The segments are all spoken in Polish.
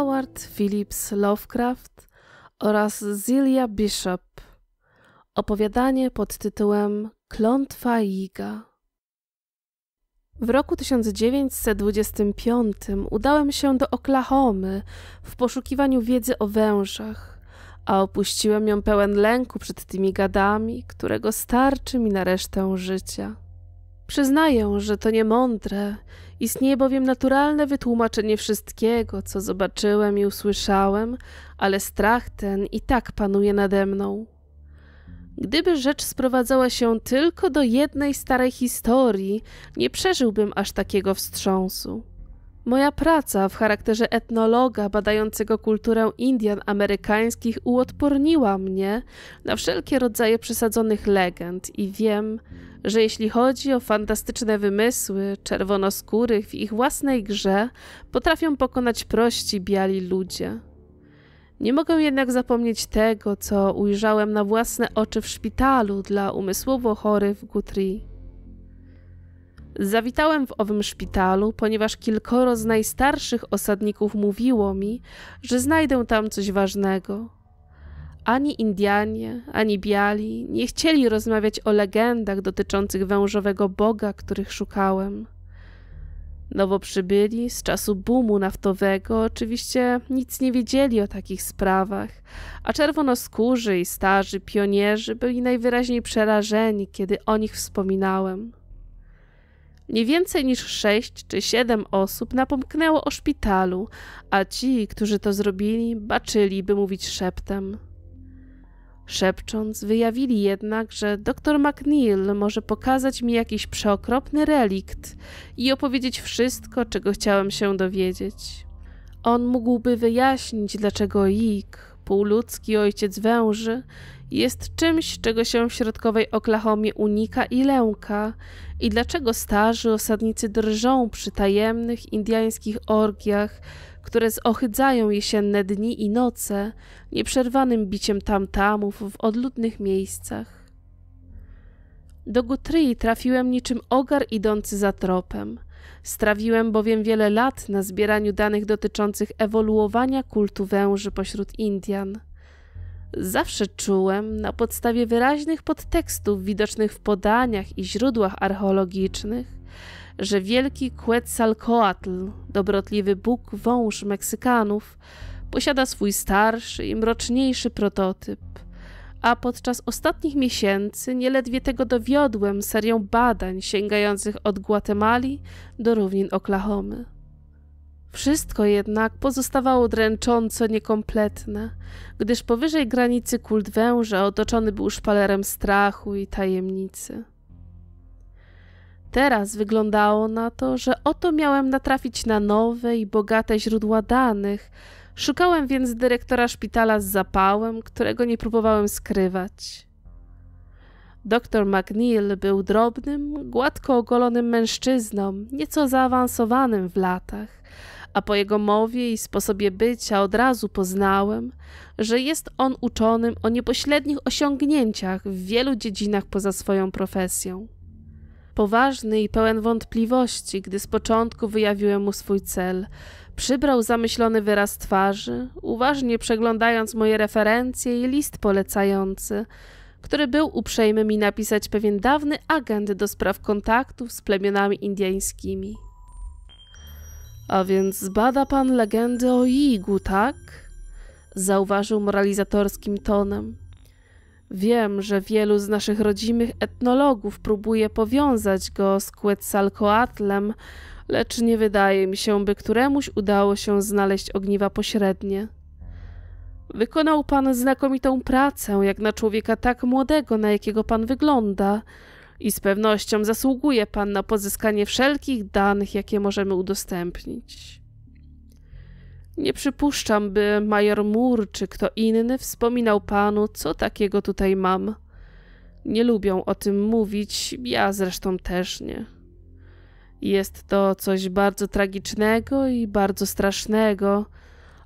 Howard Phillips Lovecraft oraz Zilia Bishop. Opowiadanie pod tytułem Klątwa Iga. W roku 1925 udałem się do Oklahomy w poszukiwaniu wiedzy o wężach, a opuściłem ją pełen lęku przed tymi gadami, którego starczy mi na resztę życia. Przyznaję, że to nie mądre. Istnieje bowiem naturalne wytłumaczenie wszystkiego, co zobaczyłem i usłyszałem, ale strach ten i tak panuje nade mną. Gdyby rzecz sprowadzała się tylko do jednej starej historii, nie przeżyłbym aż takiego wstrząsu. Moja praca w charakterze etnologa badającego kulturę Indian amerykańskich uodporniła mnie na wszelkie rodzaje przesadzonych legend i wiem, że jeśli chodzi o fantastyczne wymysły czerwonoskórych w ich własnej grze, potrafią pokonać prości biali ludzie. Nie mogę jednak zapomnieć tego, co ujrzałem na własne oczy w szpitalu dla umysłowo chorych w Guthrie. Zawitałem w owym szpitalu, ponieważ kilkoro z najstarszych osadników mówiło mi, że znajdę tam coś ważnego. Ani Indianie, ani biali nie chcieli rozmawiać o legendach dotyczących wężowego boga, których szukałem. Nowo przybyli z czasu boomu naftowego oczywiście nic nie wiedzieli o takich sprawach, a czerwonoskórzy i starzy pionierzy byli najwyraźniej przerażeni, kiedy o nich wspominałem. Nie więcej niż sześć czy siedem osób napomknęło o szpitalu, a ci, którzy to zrobili, baczyli, by mówić szeptem. Szepcząc, wyjawili jednak, że dr McNeil może pokazać mi jakiś przeokropny relikt i opowiedzieć wszystko, czego chciałem się dowiedzieć. On mógłby wyjaśnić, dlaczego ik, półludzki ojciec węży jest czymś, czego się w środkowej Oklahomie unika i lęka i dlaczego starzy osadnicy drżą przy tajemnych indiańskich orgiach, które zohydzają jesienne dni i noce nieprzerwanym biciem tamtamów w odludnych miejscach. Do Gutryi trafiłem niczym ogar idący za tropem – Strawiłem bowiem wiele lat na zbieraniu danych dotyczących ewoluowania kultu węży pośród Indian. Zawsze czułem, na podstawie wyraźnych podtekstów widocznych w podaniach i źródłach archeologicznych, że wielki Quetzalcoatl, dobrotliwy bóg wąż Meksykanów, posiada swój starszy i mroczniejszy prototyp – a podczas ostatnich miesięcy nieledwie tego dowiodłem serią badań sięgających od Gwatemali do równin Oklahomy. Wszystko jednak pozostawało dręcząco niekompletne, gdyż powyżej granicy kult węża otoczony był szpalerem strachu i tajemnicy. Teraz wyglądało na to, że oto miałem natrafić na nowe i bogate źródła danych, Szukałem więc dyrektora szpitala z zapałem, którego nie próbowałem skrywać. Doktor McNeil był drobnym, gładko ogolonym mężczyzną, nieco zaawansowanym w latach, a po jego mowie i sposobie bycia od razu poznałem, że jest on uczonym o niepośrednich osiągnięciach w wielu dziedzinach poza swoją profesją. Poważny i pełen wątpliwości, gdy z początku wyjawiłem mu swój cel, Przybrał zamyślony wyraz twarzy, uważnie przeglądając moje referencje i list polecający, który był uprzejmy mi napisać pewien dawny agent do spraw kontaktów z plemionami indyjskimi. A więc zbada pan legendę o Igu, tak? Zauważył moralizatorskim tonem. Wiem, że wielu z naszych rodzimych etnologów próbuje powiązać go z Quetzalcoatlem, lecz nie wydaje mi się, by któremuś udało się znaleźć ogniwa pośrednie. Wykonał pan znakomitą pracę, jak na człowieka tak młodego, na jakiego pan wygląda, i z pewnością zasługuje pan na pozyskanie wszelkich danych, jakie możemy udostępnić. Nie przypuszczam, by major Mur czy kto inny wspominał panu, co takiego tutaj mam. Nie lubią o tym mówić, ja zresztą też nie. Jest to coś bardzo tragicznego i bardzo strasznego,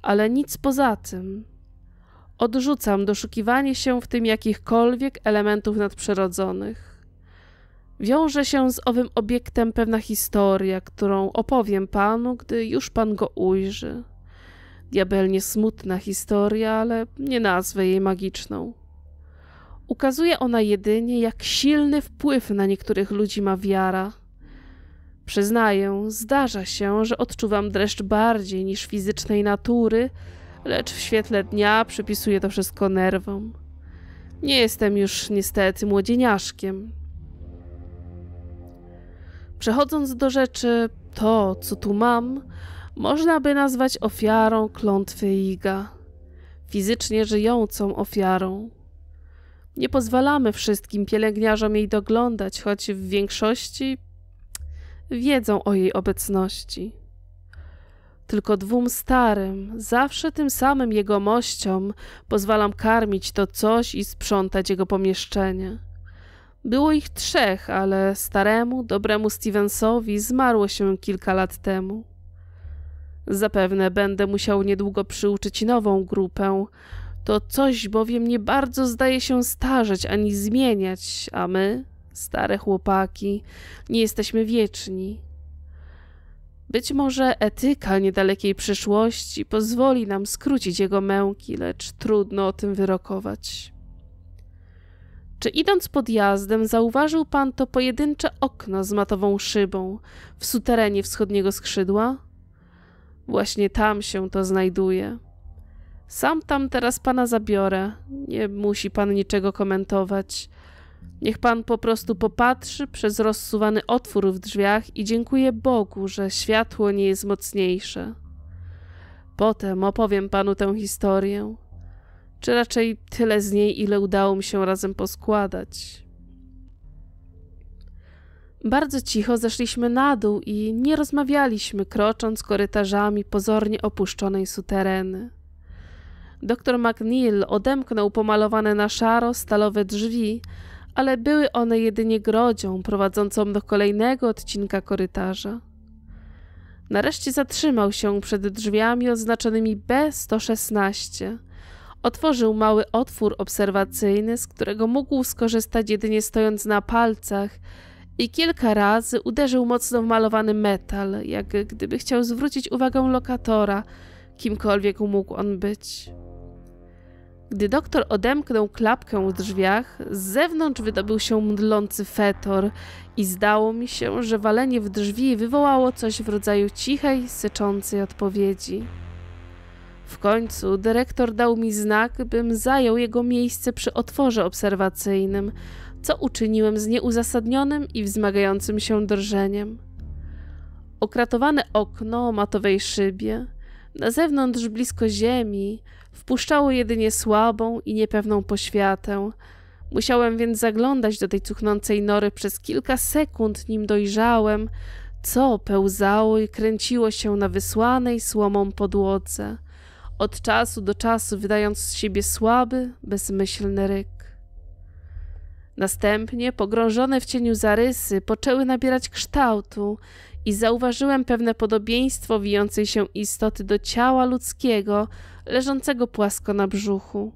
ale nic poza tym. Odrzucam doszukiwanie się w tym jakichkolwiek elementów nadprzyrodzonych. Wiąże się z owym obiektem pewna historia, którą opowiem panu, gdy już pan go ujrzy. Diabelnie smutna historia, ale nie nazwę jej magiczną. Ukazuje ona jedynie, jak silny wpływ na niektórych ludzi ma wiara – Przyznaję, zdarza się, że odczuwam dreszcz bardziej niż fizycznej natury, lecz w świetle dnia przypisuję to wszystko nerwom. Nie jestem już niestety młodzieniaszkiem. Przechodząc do rzeczy, to, co tu mam, można by nazwać ofiarą klątwy Iga, fizycznie żyjącą ofiarą. Nie pozwalamy wszystkim pielęgniarzom jej doglądać, choć w większości wiedzą o jej obecności. Tylko dwóm starym, zawsze tym samym jegomościom pozwalam karmić to coś i sprzątać jego pomieszczenie. Było ich trzech, ale staremu, dobremu Stevensowi zmarło się kilka lat temu. Zapewne będę musiał niedługo przyuczyć nową grupę. To coś bowiem nie bardzo zdaje się starzeć ani zmieniać, a my, stare chłopaki, nie jesteśmy wieczni. Być może etyka niedalekiej przyszłości pozwoli nam skrócić jego męki, lecz trudno o tym wyrokować. Czy idąc pod jazdem zauważył pan to pojedyncze okno z matową szybą w suterenie wschodniego skrzydła? Właśnie tam się to znajduje. Sam tam teraz pana zabiorę. Nie musi pan niczego komentować. Niech pan po prostu popatrzy przez rozsuwany otwór w drzwiach i dziękuję Bogu, że światło nie jest mocniejsze. Potem opowiem panu tę historię, czy raczej tyle z niej, ile udało mi się razem poskładać. Bardzo cicho zeszliśmy na dół i nie rozmawialiśmy, krocząc korytarzami pozornie opuszczonej sutereny. Doktor McNeil odemknął pomalowane na szaro stalowe drzwi, ale były one jedynie grodzią prowadzącą do kolejnego odcinka korytarza. Nareszcie zatrzymał się przed drzwiami oznaczonymi B116. Otworzył mały otwór obserwacyjny, z którego mógł skorzystać jedynie stojąc na palcach i kilka razy uderzył mocno w malowany metal, jak gdyby chciał zwrócić uwagę lokatora, kimkolwiek mógł on być. Gdy doktor odemknął klapkę w drzwiach, z zewnątrz wydobył się mdlący fetor i zdało mi się, że walenie w drzwi wywołało coś w rodzaju cichej, syczącej odpowiedzi. W końcu dyrektor dał mi znak, bym zajął jego miejsce przy otworze obserwacyjnym, co uczyniłem z nieuzasadnionym i wzmagającym się drżeniem. Okratowane okno o matowej szybie, na zewnątrz blisko ziemi, Wpuszczało jedynie słabą i niepewną poświatę. Musiałem więc zaglądać do tej cuchnącej nory przez kilka sekund, nim dojrzałem, co pełzało i kręciło się na wysłanej słomą podłodze, od czasu do czasu wydając z siebie słaby, bezmyślny ryk. Następnie, pogrążone w cieniu zarysy, poczęły nabierać kształtu i zauważyłem pewne podobieństwo wijącej się istoty do ciała ludzkiego leżącego płasko na brzuchu.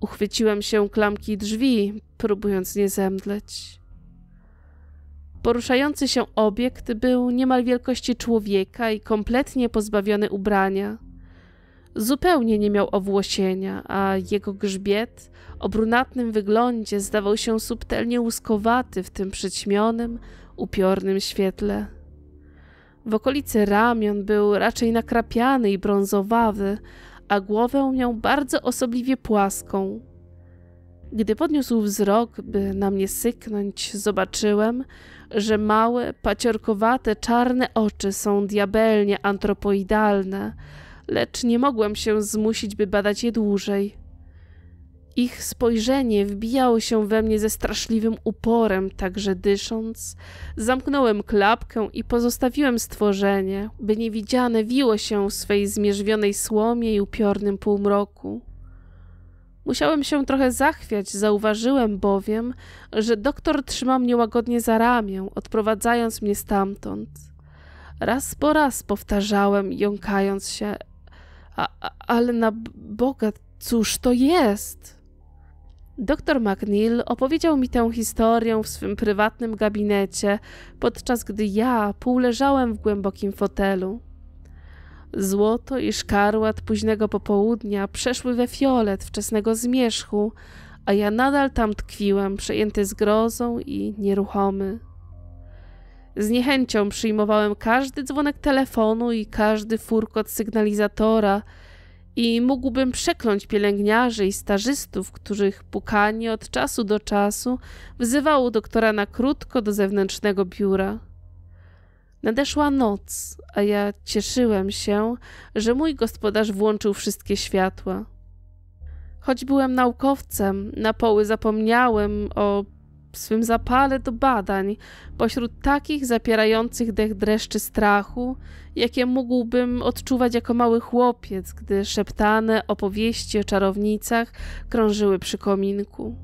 Uchwyciłem się klamki drzwi, próbując nie zemdleć. Poruszający się obiekt był niemal wielkości człowieka i kompletnie pozbawiony ubrania. Zupełnie nie miał owłosienia, a jego grzbiet o brunatnym wyglądzie zdawał się subtelnie łuskowaty w tym przyćmionym, upiornym świetle. W okolicy ramion był raczej nakrapiany i brązowawy, a głowę miał bardzo osobliwie płaską. Gdy podniósł wzrok, by na mnie syknąć, zobaczyłem, że małe, paciorkowate, czarne oczy są diabelnie antropoidalne, lecz nie mogłem się zmusić, by badać je dłużej. Ich spojrzenie wbijało się we mnie ze straszliwym uporem, także dysząc, zamknąłem klapkę i pozostawiłem stworzenie, by niewidziane wiło się w swej zmierzwionej słomie i upiornym półmroku. Musiałem się trochę zachwiać, zauważyłem bowiem, że doktor trzyma mnie łagodnie za ramię, odprowadzając mnie stamtąd. Raz po raz powtarzałem, jąkając się, a, a, ale na Boga, cóż to jest? Doktor McNeil opowiedział mi tę historię w swym prywatnym gabinecie, podczas gdy ja półleżałem w głębokim fotelu. Złoto i szkarłat późnego popołudnia przeszły we fiolet wczesnego zmierzchu, a ja nadal tam tkwiłem, przejęty zgrozą i nieruchomy. Z niechęcią przyjmowałem każdy dzwonek telefonu i każdy furkot sygnalizatora – i mógłbym przekląć pielęgniarzy i stażystów, których pukanie od czasu do czasu wzywało doktora na krótko do zewnętrznego biura. Nadeszła noc, a ja cieszyłem się, że mój gospodarz włączył wszystkie światła. Choć byłem naukowcem, na poły zapomniałem o w swym zapale do badań pośród takich zapierających dech dreszczy strachu, jakie mógłbym odczuwać jako mały chłopiec, gdy szeptane opowieści o czarownicach krążyły przy kominku.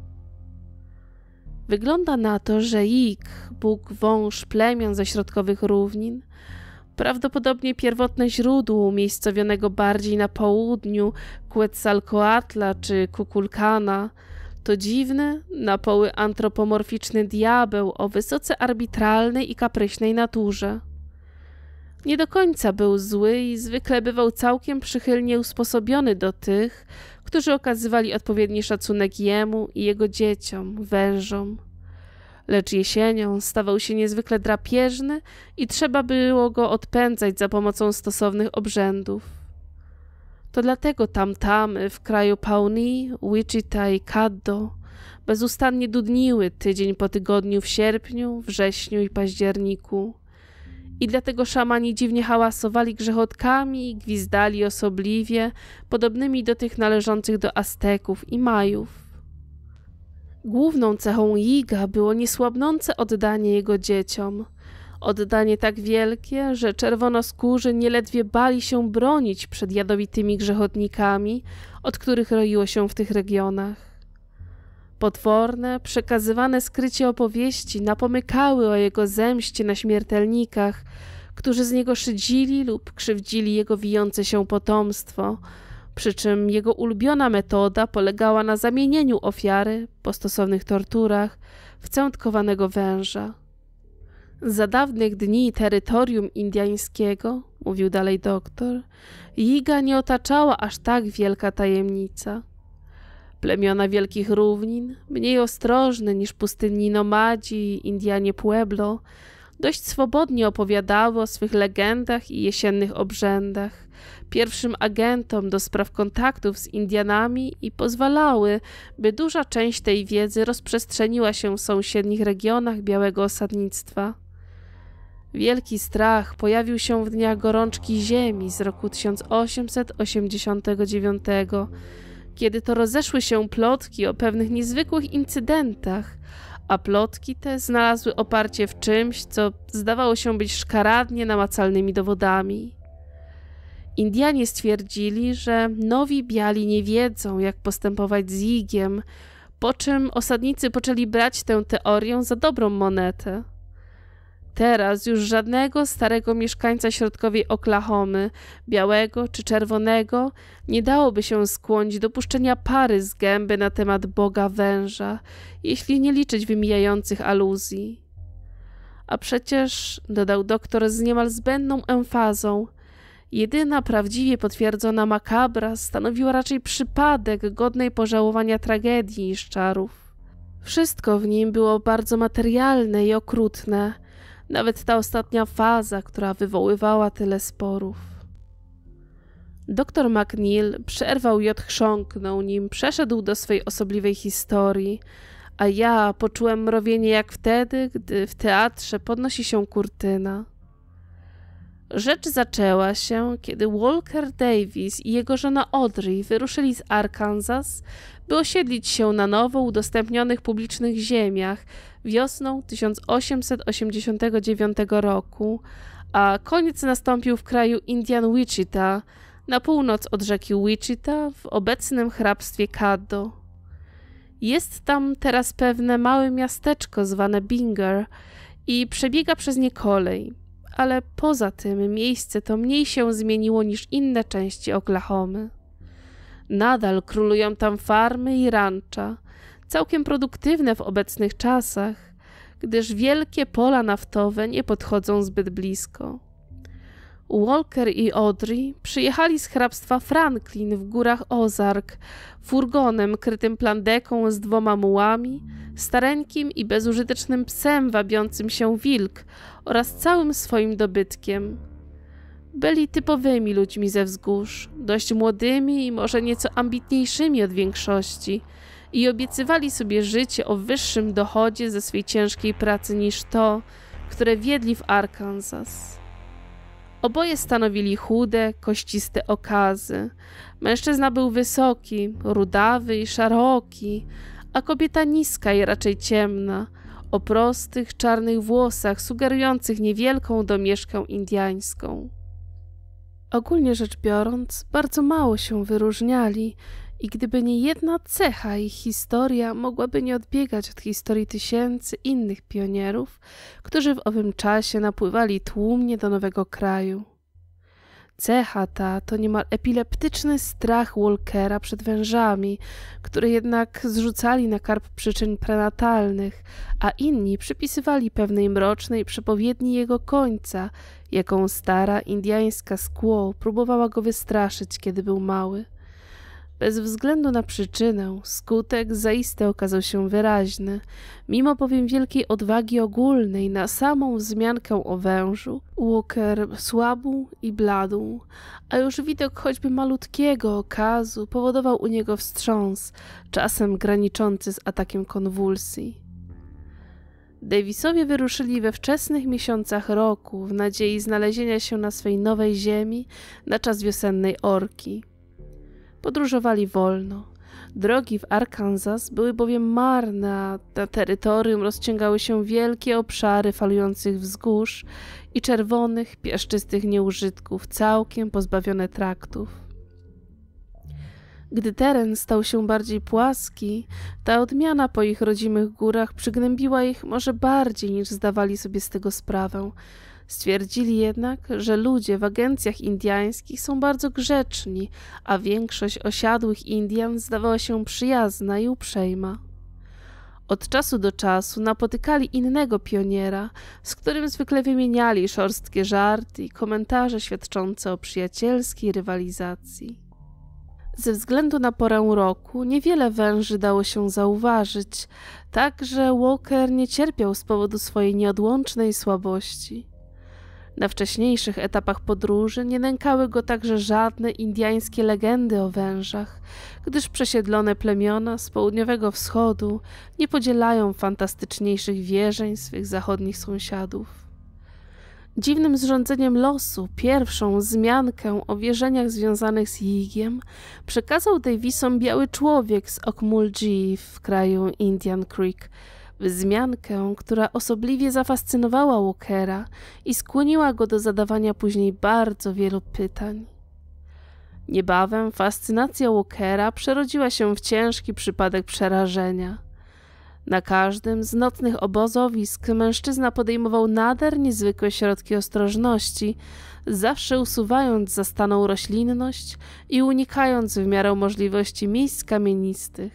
Wygląda na to, że Ik, bóg wąż plemion ze środkowych równin, prawdopodobnie pierwotne źródło umiejscowionego bardziej na południu Quetzalcoatla czy Kukulkana – to dziwny, na poły antropomorficzny diabeł o wysoce arbitralnej i kapryśnej naturze. Nie do końca był zły i zwykle bywał całkiem przychylnie usposobiony do tych, którzy okazywali odpowiedni szacunek jemu i jego dzieciom, wężom. Lecz jesienią stawał się niezwykle drapieżny i trzeba było go odpędzać za pomocą stosownych obrzędów. To dlatego tamtamy w kraju Pawnee, Wichita i Caddo bezustannie dudniły tydzień po tygodniu w sierpniu, wrześniu i październiku. I dlatego szamani dziwnie hałasowali grzechotkami i gwizdali osobliwie, podobnymi do tych należących do Azteków i Majów. Główną cechą Iga było niesłabnące oddanie jego dzieciom – Oddanie tak wielkie, że czerwonoskórzy nieledwie bali się bronić przed jadowitymi grzechotnikami, od których roiło się w tych regionach. Potworne, przekazywane skrycie opowieści napomykały o jego zemście na śmiertelnikach, którzy z niego szydzili lub krzywdzili jego wijące się potomstwo, przy czym jego ulubiona metoda polegała na zamienieniu ofiary po stosownych torturach w cętkowanego węża. Za dawnych dni terytorium indiańskiego, mówił dalej doktor, Jiga nie otaczała aż tak wielka tajemnica. Plemiona wielkich równin, mniej ostrożne niż pustynni nomadzi i Indianie Pueblo, dość swobodnie opowiadały o swych legendach i jesiennych obrzędach, pierwszym agentom do spraw kontaktów z Indianami i pozwalały, by duża część tej wiedzy rozprzestrzeniła się w sąsiednich regionach białego osadnictwa. Wielki strach pojawił się w dniach gorączki ziemi z roku 1889, kiedy to rozeszły się plotki o pewnych niezwykłych incydentach, a plotki te znalazły oparcie w czymś, co zdawało się być szkaradnie namacalnymi dowodami. Indianie stwierdzili, że nowi biali nie wiedzą, jak postępować z Igiem, po czym osadnicy poczęli brać tę teorię za dobrą monetę. Teraz już żadnego starego mieszkańca środkowej Oklahomy, białego czy czerwonego, nie dałoby się skłonić do puszczenia pary z gęby na temat Boga Węża, jeśli nie liczyć wymijających aluzji. A przecież, dodał doktor z niemal zbędną emfazą, jedyna prawdziwie potwierdzona makabra stanowiła raczej przypadek godnej pożałowania tragedii niż czarów. Wszystko w nim było bardzo materialne i okrutne – nawet ta ostatnia faza, która wywoływała tyle sporów. Doktor McNeil przerwał i odchrząknął, nim przeszedł do swej osobliwej historii, a ja poczułem mrowienie jak wtedy, gdy w teatrze podnosi się kurtyna. Rzecz zaczęła się, kiedy Walker Davis i jego żona Audrey wyruszyli z Arkansas by osiedlić się na nowo udostępnionych publicznych ziemiach wiosną 1889 roku, a koniec nastąpił w kraju Indian Wichita, na północ od rzeki Wichita, w obecnym hrabstwie Caddo. Jest tam teraz pewne małe miasteczko zwane Binger i przebiega przez nie kolej, ale poza tym miejsce to mniej się zmieniło niż inne części Oklahomy. Nadal królują tam farmy i rancza, całkiem produktywne w obecnych czasach, gdyż wielkie pola naftowe nie podchodzą zbyt blisko. Walker i Audrey przyjechali z hrabstwa Franklin w górach Ozark furgonem krytym plandeką z dwoma mułami, stareńkim i bezużytecznym psem wabiącym się wilk oraz całym swoim dobytkiem. Byli typowymi ludźmi ze wzgórz, dość młodymi i może nieco ambitniejszymi od większości, i obiecywali sobie życie o wyższym dochodzie ze swej ciężkiej pracy niż to, które wiedli w Arkansas. Oboje stanowili chude, kościste okazy. Mężczyzna był wysoki, rudawy i szeroki, a kobieta niska i raczej ciemna, o prostych, czarnych włosach sugerujących niewielką domieszkę indiańską. Ogólnie rzecz biorąc, bardzo mało się wyróżniali i gdyby nie jedna cecha ich historia mogłaby nie odbiegać od historii tysięcy innych pionierów, którzy w owym czasie napływali tłumnie do nowego kraju. Cecha ta to niemal epileptyczny strach Walkera przed wężami, który jednak zrzucali na karp przyczyn prenatalnych, a inni przypisywali pewnej mrocznej przepowiedni jego końca, jaką stara indiańska skło próbowała go wystraszyć, kiedy był mały. Bez względu na przyczynę, skutek zaiste okazał się wyraźny. Mimo bowiem wielkiej odwagi ogólnej na samą wzmiankę o wężu, Walker słabł i bladł, a już widok choćby malutkiego okazu powodował u niego wstrząs, czasem graniczący z atakiem konwulsji. Davisowie wyruszyli we wczesnych miesiącach roku w nadziei znalezienia się na swej nowej ziemi na czas wiosennej orki. Podróżowali wolno. Drogi w Arkansas były bowiem marne, a na terytorium rozciągały się wielkie obszary falujących wzgórz i czerwonych, piaszczystych nieużytków, całkiem pozbawione traktów. Gdy teren stał się bardziej płaski, ta odmiana po ich rodzimych górach przygnębiła ich może bardziej niż zdawali sobie z tego sprawę. Stwierdzili jednak, że ludzie w agencjach indiańskich są bardzo grzeczni, a większość osiadłych Indian zdawała się przyjazna i uprzejma. Od czasu do czasu napotykali innego pioniera, z którym zwykle wymieniali szorstkie żarty i komentarze świadczące o przyjacielskiej rywalizacji. Ze względu na porę roku niewiele węży dało się zauważyć, tak że Walker nie cierpiał z powodu swojej nieodłącznej słabości. Na wcześniejszych etapach podróży nie nękały go także żadne indiańskie legendy o wężach, gdyż przesiedlone plemiona z południowego wschodu nie podzielają fantastyczniejszych wierzeń swych zachodnich sąsiadów. Dziwnym zrządzeniem losu pierwszą zmiankę o wierzeniach związanych z Yigiem przekazał Davisom biały człowiek z Okmulgee w kraju Indian Creek. zmiankę, która osobliwie zafascynowała Walkera i skłoniła go do zadawania później bardzo wielu pytań. Niebawem fascynacja Walkera przerodziła się w ciężki przypadek przerażenia – na każdym z nocnych obozowisk mężczyzna podejmował nader niezwykłe środki ostrożności, zawsze usuwając zastaną roślinność i unikając w miarę możliwości miejsc kamienistych.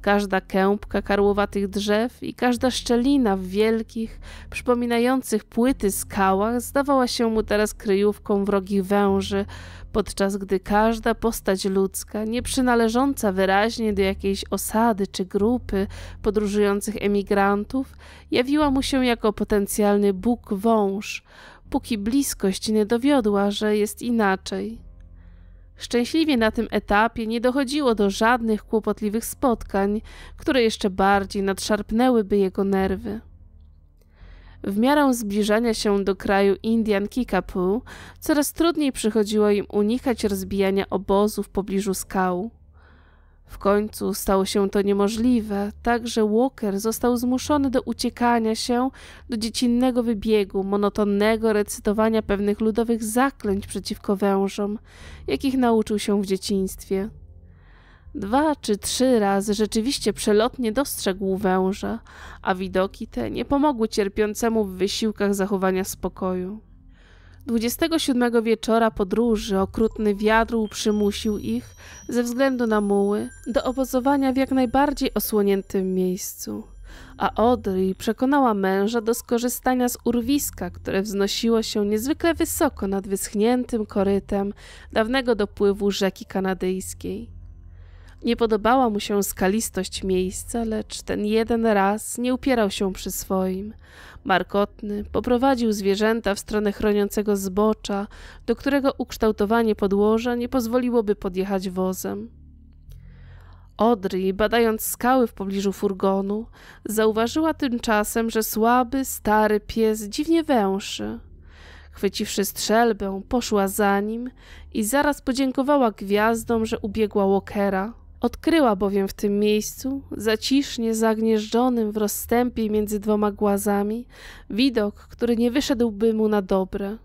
Każda kępka karłowatych drzew i każda szczelina w wielkich, przypominających płyty skałach zdawała się mu teraz kryjówką wrogich węży, podczas gdy każda postać ludzka, nie przynależąca wyraźnie do jakiejś osady czy grupy podróżujących emigrantów, jawiła mu się jako potencjalny Bóg wąż, póki bliskość nie dowiodła, że jest inaczej. Szczęśliwie na tym etapie nie dochodziło do żadnych kłopotliwych spotkań, które jeszcze bardziej nadszarpnęłyby jego nerwy. W miarę zbliżania się do kraju Indian Kickapoo, coraz trudniej przychodziło im unikać rozbijania obozu w pobliżu skał. W końcu stało się to niemożliwe, tak że Walker został zmuszony do uciekania się do dziecinnego wybiegu, monotonnego recytowania pewnych ludowych zaklęć przeciwko wężom, jakich nauczył się w dzieciństwie. Dwa czy trzy razy rzeczywiście przelotnie dostrzegł węża, a widoki te nie pomogły cierpiącemu w wysiłkach zachowania spokoju. 27 wieczora podróży okrutny wiatr przymusił ich, ze względu na muły, do obozowania w jak najbardziej osłoniętym miejscu. A Audrey przekonała męża do skorzystania z urwiska, które wznosiło się niezwykle wysoko nad wyschniętym korytem dawnego dopływu rzeki kanadyjskiej. Nie podobała mu się skalistość miejsca, lecz ten jeden raz nie upierał się przy swoim. Markotny poprowadził zwierzęta w stronę chroniącego zbocza, do którego ukształtowanie podłoża nie pozwoliłoby podjechać wozem. Odry, badając skały w pobliżu furgonu, zauważyła tymczasem, że słaby, stary pies dziwnie węszy. Chwyciwszy strzelbę, poszła za nim i zaraz podziękowała gwiazdom, że ubiegła Walkera – Odkryła bowiem w tym miejscu, zacisznie zagnieżdżonym w rozstępie między dwoma głazami, widok, który nie wyszedłby mu na dobre.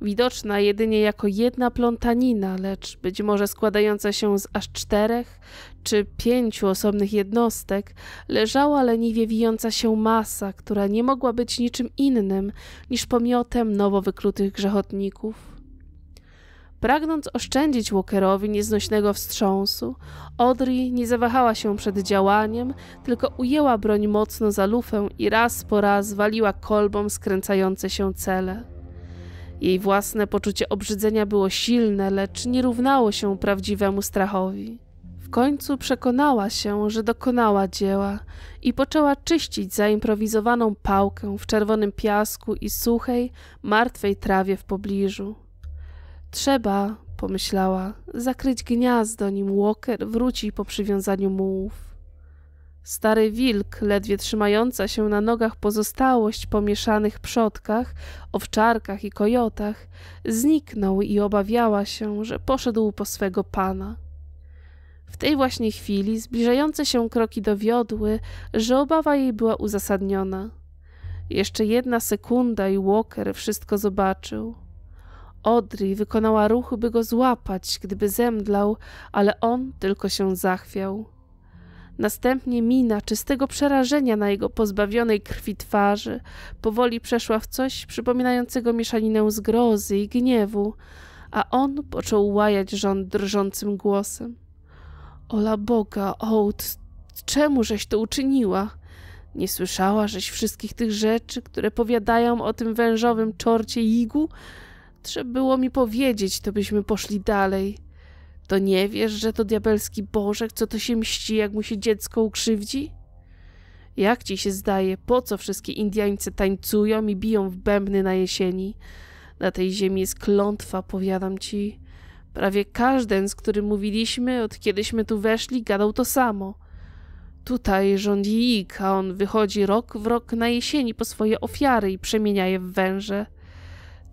Widoczna jedynie jako jedna plątanina, lecz być może składająca się z aż czterech czy pięciu osobnych jednostek, leżała leniwie wijąca się masa, która nie mogła być niczym innym niż pomiotem nowo wyklutych grzechotników. Pragnąc oszczędzić Walkerowi nieznośnego wstrząsu, Audrey nie zawahała się przed działaniem, tylko ujęła broń mocno za lufę i raz po raz waliła kolbą skręcające się cele. Jej własne poczucie obrzydzenia było silne, lecz nie równało się prawdziwemu strachowi. W końcu przekonała się, że dokonała dzieła i poczęła czyścić zaimprowizowaną pałkę w czerwonym piasku i suchej, martwej trawie w pobliżu. Trzeba, pomyślała, zakryć gniazdo, nim Walker wróci po przywiązaniu mułów. Stary wilk, ledwie trzymająca się na nogach pozostałość po mieszanych przodkach, owczarkach i kojotach, zniknął i obawiała się, że poszedł po swego pana. W tej właśnie chwili zbliżające się kroki dowiodły, że obawa jej była uzasadniona. Jeszcze jedna sekunda i Walker wszystko zobaczył. Odry wykonała ruch, by go złapać, gdyby zemdlał, ale on tylko się zachwiał. Następnie mina czystego przerażenia na jego pozbawionej krwi twarzy powoli przeszła w coś przypominającego mieszaninę zgrozy i gniewu, a on począł łajać rząd drżącym głosem. Ola Boga, Ołd, czemu żeś to uczyniła? Nie słyszała żeś wszystkich tych rzeczy, które powiadają o tym wężowym czorcie Igu? Trzeba było mi powiedzieć, to byśmy poszli dalej. To nie wiesz, że to diabelski Bożek, co to się mści, jak mu się dziecko ukrzywdzi? Jak ci się zdaje, po co wszystkie Indiańce tańcują i biją w bębny na jesieni? Na tej ziemi jest klątwa, powiadam ci. Prawie każdy, z którym mówiliśmy, od kiedyśmy tu weszli, gadał to samo. Tutaj rządzi ik, a on wychodzi rok w rok na jesieni po swoje ofiary i przemienia je w węże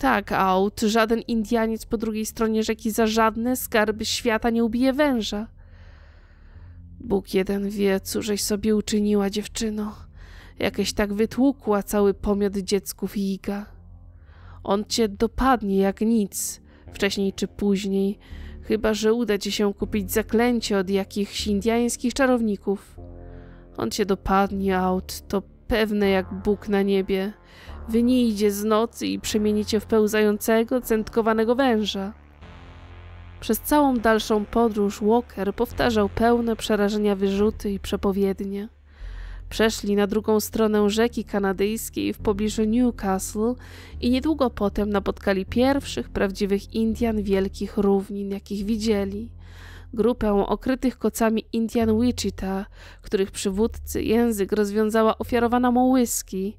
tak aut, żaden Indianiec po drugiej stronie rzeki za żadne skarby świata nie ubije węża. Bóg jeden wie, cóżeś sobie uczyniła, dziewczyno. Jakeś tak wytłukła cały pomiot dziecków Iga. On cię dopadnie jak nic, wcześniej czy później, chyba że uda ci się kupić zaklęcie od jakichś indiańskich czarowników. On cię dopadnie, aut, to pewne jak Bóg na niebie. Wy z nocy i przemienicie w pełzającego, centkowanego węża. Przez całą dalszą podróż Walker powtarzał pełne przerażenia wyrzuty i przepowiednie. Przeszli na drugą stronę rzeki kanadyjskiej w pobliżu Newcastle i niedługo potem napotkali pierwszych prawdziwych Indian wielkich równin, jakich widzieli. Grupę okrytych kocami Indian Wichita, których przywódcy język rozwiązała ofiarowana mu whisky –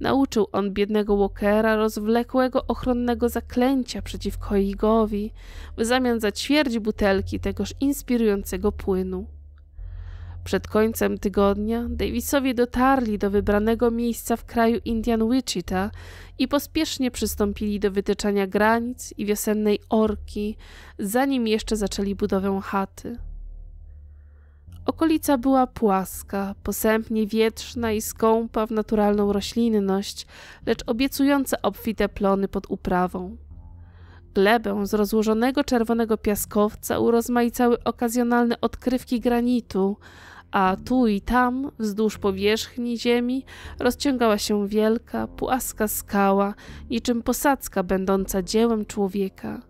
Nauczył on biednego Walkera rozwlekłego ochronnego zaklęcia przeciwko Koigowi w zamian za ćwierć butelki tegoż inspirującego płynu. Przed końcem tygodnia Davisowie dotarli do wybranego miejsca w kraju Indian Wichita i pospiesznie przystąpili do wytyczania granic i wiosennej orki, zanim jeszcze zaczęli budowę chaty. Okolica była płaska, posępnie wietrzna i skąpa w naturalną roślinność, lecz obiecująca obfite plony pod uprawą. Glebę z rozłożonego czerwonego piaskowca urozmaicały okazjonalne odkrywki granitu, a tu i tam, wzdłuż powierzchni ziemi, rozciągała się wielka, płaska skała, niczym posadzka będąca dziełem człowieka.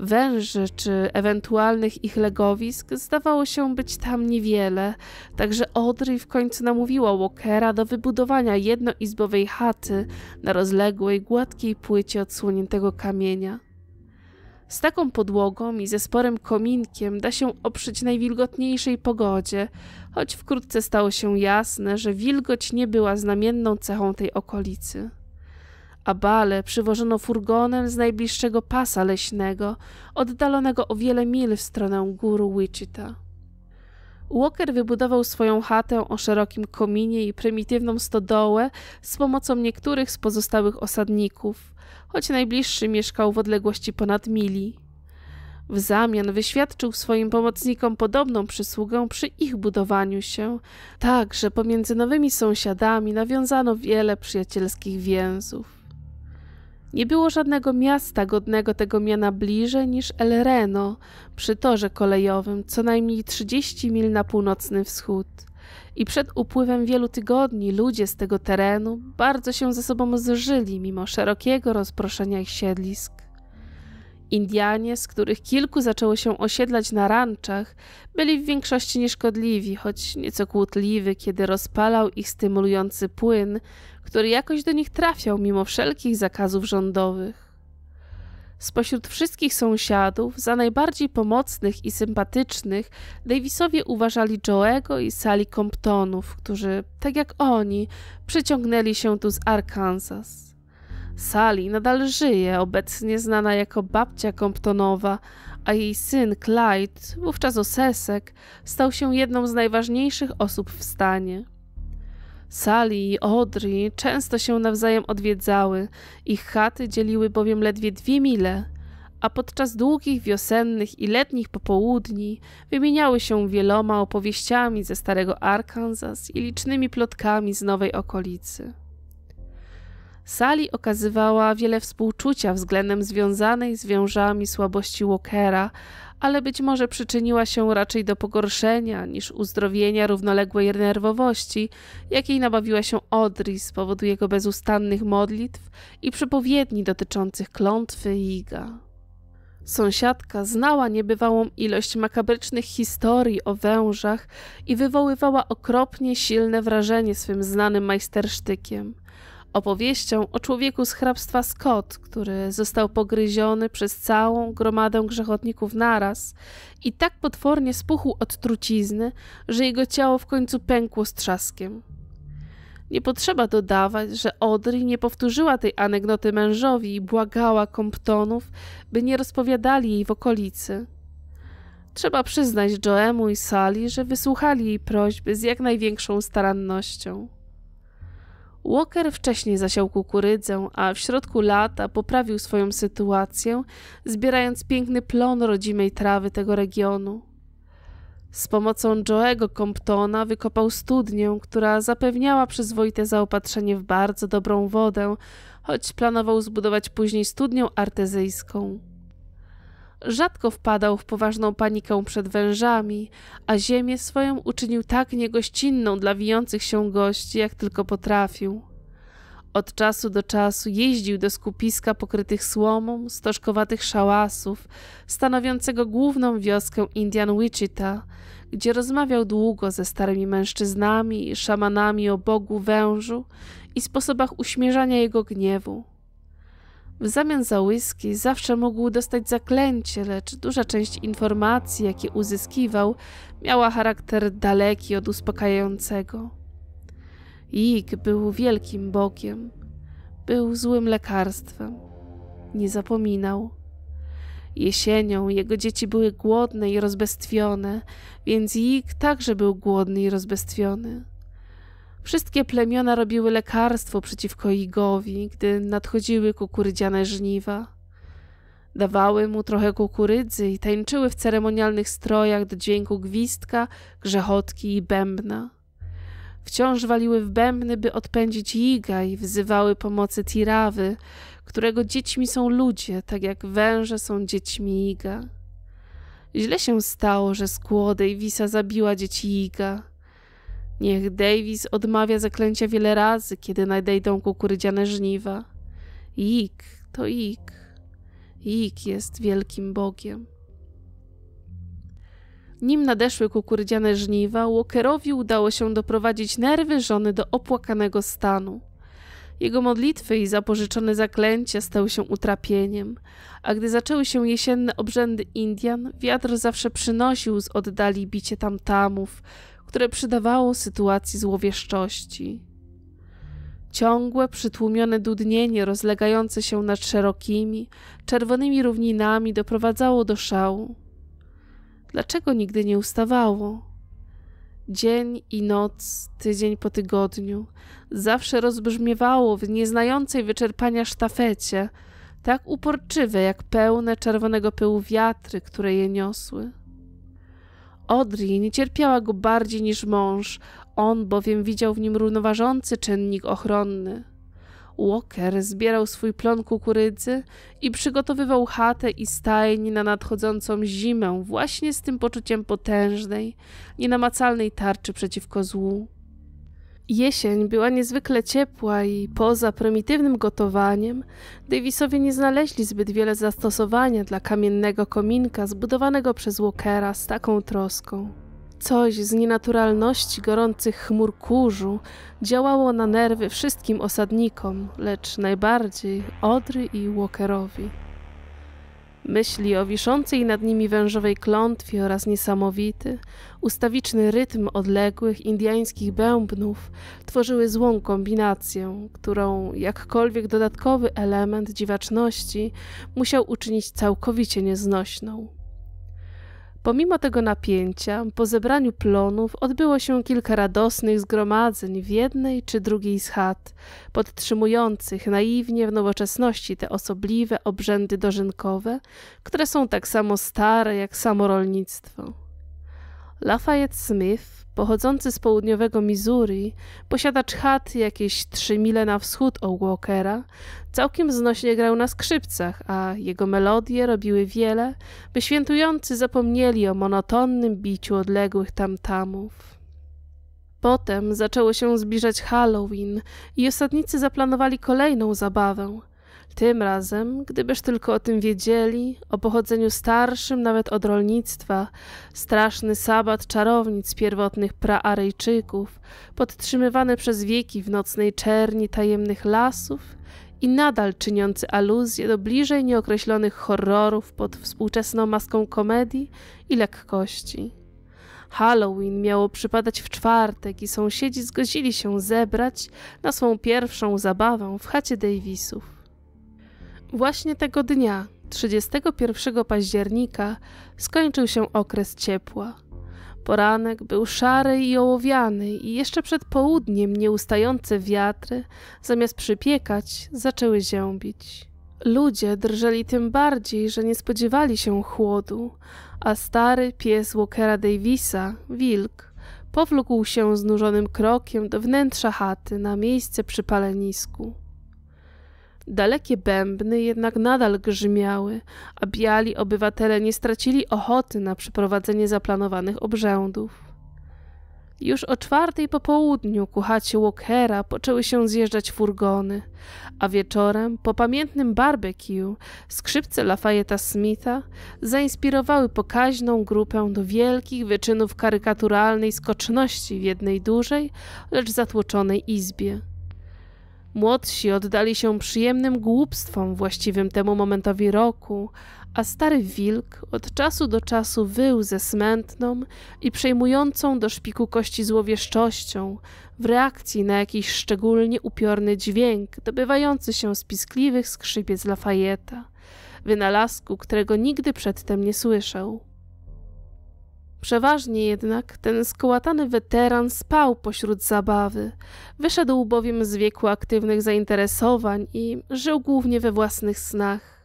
Węży czy ewentualnych ich legowisk zdawało się być tam niewiele, także Audrey w końcu namówiła Walkera do wybudowania jednoizbowej chaty na rozległej, gładkiej płycie odsłoniętego kamienia. Z taką podłogą i ze sporym kominkiem da się oprzeć najwilgotniejszej pogodzie, choć wkrótce stało się jasne, że wilgoć nie była znamienną cechą tej okolicy. Abale przywożono furgonem z najbliższego pasa leśnego, oddalonego o wiele mil w stronę gór Wichita. Walker wybudował swoją chatę o szerokim kominie i prymitywną stodołę z pomocą niektórych z pozostałych osadników, choć najbliższy mieszkał w odległości ponad mili. W zamian wyświadczył swoim pomocnikom podobną przysługę przy ich budowaniu się, tak że pomiędzy nowymi sąsiadami nawiązano wiele przyjacielskich więzów. Nie było żadnego miasta godnego tego miana bliżej niż El Reno, przy torze kolejowym, co najmniej 30 mil na północny wschód. I przed upływem wielu tygodni ludzie z tego terenu bardzo się ze sobą zżyli mimo szerokiego rozproszenia ich siedlisk. Indianie, z których kilku zaczęło się osiedlać na ranczach, byli w większości nieszkodliwi, choć nieco kłótliwi, kiedy rozpalał ich stymulujący płyn, który jakoś do nich trafiał mimo wszelkich zakazów rządowych. Spośród wszystkich sąsiadów za najbardziej pomocnych i sympatycznych Davisowie uważali Joego i Sally Comptonów, którzy, tak jak oni, przyciągnęli się tu z Arkansas. Sally nadal żyje, obecnie znana jako babcia Comptonowa, a jej syn Clyde, wówczas osesek, stał się jedną z najważniejszych osób w stanie. Sally i Audrey często się nawzajem odwiedzały, ich chaty dzieliły bowiem ledwie dwie mile, a podczas długich wiosennych i letnich popołudni wymieniały się wieloma opowieściami ze starego Arkansas i licznymi plotkami z nowej okolicy. Sally okazywała wiele współczucia względem związanej z wiążami słabości Walkera, ale być może przyczyniła się raczej do pogorszenia niż uzdrowienia równoległej nerwowości, jakiej nabawiła się Odri z powodu jego bezustannych modlitw i przypowiedni dotyczących klątwy Iga. Sąsiadka znała niebywałą ilość makabrycznych historii o wężach i wywoływała okropnie silne wrażenie swym znanym majstersztykiem opowieścią o człowieku z hrabstwa Scott, który został pogryziony przez całą gromadę grzechotników naraz i tak potwornie spuchł od trucizny, że jego ciało w końcu pękło z trzaskiem. Nie potrzeba dodawać, że Audrey nie powtórzyła tej anegdoty mężowi i błagała Comptonów, by nie rozpowiadali jej w okolicy. Trzeba przyznać Joemu i Sally, że wysłuchali jej prośby z jak największą starannością. Walker wcześniej zasiał kukurydzę, a w środku lata poprawił swoją sytuację, zbierając piękny plon rodzimej trawy tego regionu. Z pomocą Joe'ego Comptona wykopał studnię, która zapewniała przyzwoite zaopatrzenie w bardzo dobrą wodę, choć planował zbudować później studnię artezyjską. Rzadko wpadał w poważną panikę przed wężami, a ziemię swoją uczynił tak niegościnną dla wijących się gości, jak tylko potrafił. Od czasu do czasu jeździł do skupiska pokrytych słomą, stożkowatych szałasów, stanowiącego główną wioskę Indian Wichita, gdzie rozmawiał długo ze starymi mężczyznami, szamanami o Bogu wężu i sposobach uśmierzania jego gniewu. W zamian za whisky zawsze mógł dostać zaklęcie, lecz duża część informacji, jakie uzyskiwał, miała charakter daleki od uspokajającego. Ig był wielkim bogiem. Był złym lekarstwem. Nie zapominał. Jesienią jego dzieci były głodne i rozbestwione, więc Ig także był głodny i rozbestwiony. Wszystkie plemiona robiły lekarstwo przeciwko Igowi, gdy nadchodziły kukurydziane żniwa. Dawały mu trochę kukurydzy i tańczyły w ceremonialnych strojach do dźwięku gwizdka, grzechotki i bębna. Wciąż waliły w bębny, by odpędzić Iga i wzywały pomocy Tirawy, którego dziećmi są ludzie, tak jak węże są dziećmi Iga. Źle się stało, że Skłodej Wisa zabiła dzieci Iga – Niech Davis odmawia zaklęcia wiele razy, kiedy nadejdą kukurydziane żniwa. Ik to Ik. Ik jest wielkim Bogiem. Nim nadeszły kukurydziane żniwa, Walkerowi udało się doprowadzić nerwy żony do opłakanego stanu. Jego modlitwy i zapożyczone zaklęcia stały się utrapieniem, a gdy zaczęły się jesienne obrzędy Indian, wiatr zawsze przynosił z oddali bicie tamtamów, które przydawało sytuacji złowieszczości. Ciągłe, przytłumione dudnienie rozlegające się nad szerokimi, czerwonymi równinami doprowadzało do szału. Dlaczego nigdy nie ustawało? Dzień i noc, tydzień po tygodniu, zawsze rozbrzmiewało w nieznającej wyczerpania sztafecie, tak uporczywe jak pełne czerwonego pyłu wiatry, które je niosły. Audrey nie cierpiała go bardziej niż mąż, on bowiem widział w nim równoważący czynnik ochronny. Walker zbierał swój plon kukurydzy i przygotowywał chatę i stajni na nadchodzącą zimę właśnie z tym poczuciem potężnej, nienamacalnej tarczy przeciwko złu. Jesień była niezwykle ciepła i poza prymitywnym gotowaniem, Davisowie nie znaleźli zbyt wiele zastosowania dla kamiennego kominka zbudowanego przez Walkera z taką troską. Coś z nienaturalności gorących chmur kurzu działało na nerwy wszystkim osadnikom, lecz najbardziej Odry i Walkerowi. Myśli o wiszącej nad nimi wężowej klątwie oraz niesamowity, ustawiczny rytm odległych indiańskich bębnów tworzyły złą kombinację, którą jakkolwiek dodatkowy element dziwaczności musiał uczynić całkowicie nieznośną. Pomimo tego napięcia, po zebraniu plonów odbyło się kilka radosnych zgromadzeń w jednej czy drugiej z chat, podtrzymujących naiwnie w nowoczesności te osobliwe obrzędy dożynkowe, które są tak samo stare jak samo rolnictwo. Lafayette Smith, pochodzący z południowego Missouri, posiadacz chat jakieś trzy mile na wschód od Walkera, całkiem znośnie grał na skrzypcach, a jego melodie robiły wiele, by świętujący zapomnieli o monotonnym biciu odległych tamtamów. Potem zaczęło się zbliżać Halloween i osadnicy zaplanowali kolejną zabawę – tym razem, gdybyż tylko o tym wiedzieli, o pochodzeniu starszym nawet od rolnictwa, straszny sabat czarownic pierwotnych praaryjczyków, podtrzymywany przez wieki w nocnej czerni tajemnych lasów i nadal czyniący aluzje do bliżej nieokreślonych horrorów pod współczesną maską komedii i lekkości. Halloween miało przypadać w czwartek i sąsiedzi zgodzili się zebrać na swą pierwszą zabawę w chacie Davisów. Właśnie tego dnia, 31 października, skończył się okres ciepła. Poranek był szary i ołowiany, i jeszcze przed południem nieustające wiatry, zamiast przypiekać, zaczęły ziębić. Ludzie drżeli tym bardziej, że nie spodziewali się chłodu, a stary pies Walkera Davisa, wilk, powlókł się znużonym krokiem do wnętrza chaty na miejsce przy palenisku. Dalekie bębny jednak nadal grzmiały, a biali obywatele nie stracili ochoty na przeprowadzenie zaplanowanych obrzędów. Już o czwartej po południu ku chacie Walkera poczęły się zjeżdżać furgony, a wieczorem, po pamiętnym barbecue, skrzypce Lafayeta Smitha zainspirowały pokaźną grupę do wielkich wyczynów karykaturalnej skoczności w jednej dużej, lecz zatłoczonej izbie. Młodsi oddali się przyjemnym głupstwom właściwym temu momentowi roku, a stary wilk od czasu do czasu wył ze smętną i przejmującą do szpiku kości złowieszczością w reakcji na jakiś szczególnie upiorny dźwięk dobywający się z piskliwych skrzypiec Lafayeta, wynalazku, którego nigdy przedtem nie słyszał. Przeważnie jednak ten skołatany weteran spał pośród zabawy. Wyszedł bowiem z wieku aktywnych zainteresowań i żył głównie we własnych snach.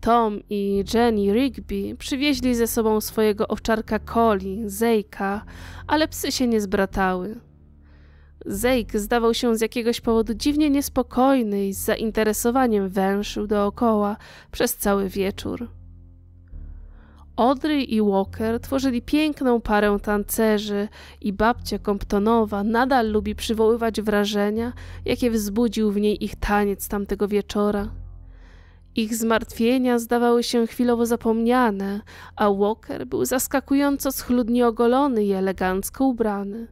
Tom i Jenny Rigby przywieźli ze sobą swojego owczarka Coli, Zejka, ale psy się nie zbratały. Zejk zdawał się z jakiegoś powodu dziwnie niespokojny i z zainteresowaniem węszył dookoła przez cały wieczór. Audrey i Walker tworzyli piękną parę tancerzy i babcia Comptonowa nadal lubi przywoływać wrażenia, jakie wzbudził w niej ich taniec tamtego wieczora. Ich zmartwienia zdawały się chwilowo zapomniane, a Walker był zaskakująco schludnie ogolony i elegancko ubrany.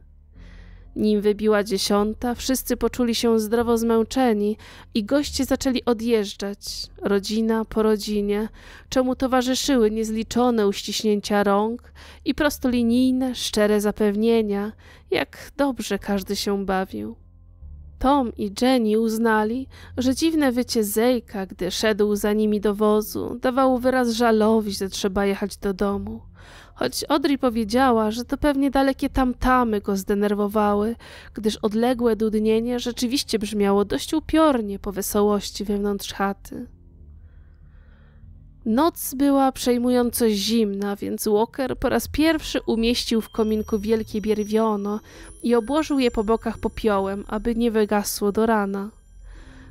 Nim wybiła dziesiąta, wszyscy poczuli się zdrowo zmęczeni i goście zaczęli odjeżdżać, rodzina po rodzinie, czemu towarzyszyły niezliczone uściśnięcia rąk i prostolinijne, szczere zapewnienia, jak dobrze każdy się bawił. Tom i Jenny uznali, że dziwne wycie Zejka, gdy szedł za nimi do wozu, dawało wyraz żalowi, że trzeba jechać do domu. Choć Audrey powiedziała, że to pewnie dalekie tamtamy go zdenerwowały, gdyż odległe dudnienie rzeczywiście brzmiało dość upiornie po wesołości wewnątrz chaty. Noc była przejmująco zimna, więc Walker po raz pierwszy umieścił w kominku wielkie bierwiono i obłożył je po bokach popiołem, aby nie wygasło do rana.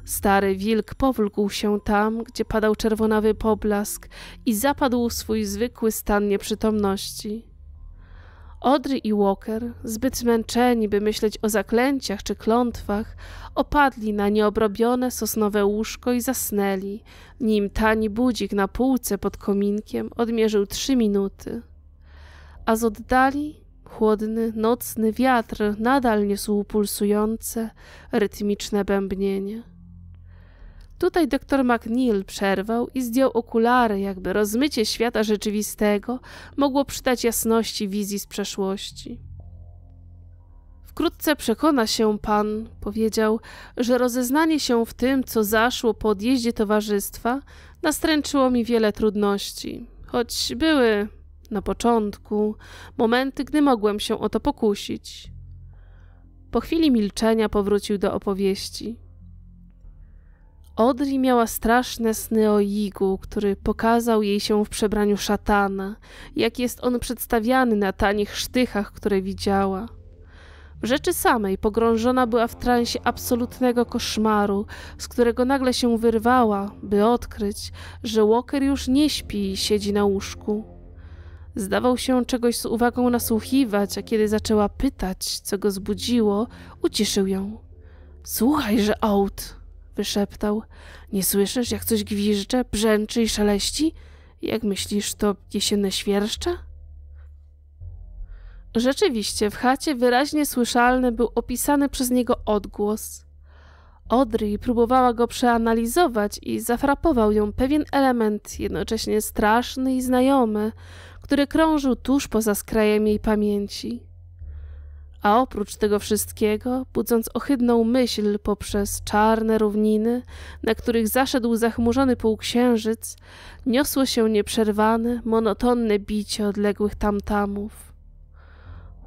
Stary wilk powlókł się tam, gdzie padał czerwonawy poblask i zapadł w swój zwykły stan nieprzytomności. Odry i Walker, zbyt zmęczeni, by myśleć o zaklęciach czy klątwach, opadli na nieobrobione sosnowe łóżko i zasnęli, nim tani budzik na półce pod kominkiem odmierzył trzy minuty. A z oddali chłodny, nocny wiatr nadal niósł pulsujące, rytmiczne bębnienie. Tutaj doktor McNeil przerwał i zdjął okulary, jakby rozmycie świata rzeczywistego mogło przydać jasności wizji z przeszłości. Wkrótce przekona się pan, powiedział, że rozeznanie się w tym, co zaszło po odjeździe towarzystwa, nastręczyło mi wiele trudności, choć były na początku momenty, gdy mogłem się o to pokusić. Po chwili milczenia powrócił do opowieści. Odri miała straszne sny o Igu, który pokazał jej się w przebraniu szatana, jak jest on przedstawiany na tanich sztychach, które widziała. W rzeczy samej pogrążona była w transie absolutnego koszmaru, z którego nagle się wyrwała, by odkryć, że Walker już nie śpi i siedzi na łóżku. Zdawał się czegoś z uwagą nasłuchiwać, a kiedy zaczęła pytać, co go zbudziło, uciszył ją. Słuchaj, że out! wyszeptał. Nie słyszysz, jak coś gwiżdże, brzęczy i szeleści? Jak myślisz, to jesienne świerszcze? Rzeczywiście, w chacie wyraźnie słyszalny był opisany przez niego odgłos. Audrey próbowała go przeanalizować i zafrapował ją pewien element, jednocześnie straszny i znajomy, który krążył tuż poza skrajem jej pamięci. A oprócz tego wszystkiego, budząc ohydną myśl poprzez czarne równiny, na których zaszedł zachmurzony półksiężyc, niosło się nieprzerwane, monotonne bicie odległych tamtamów.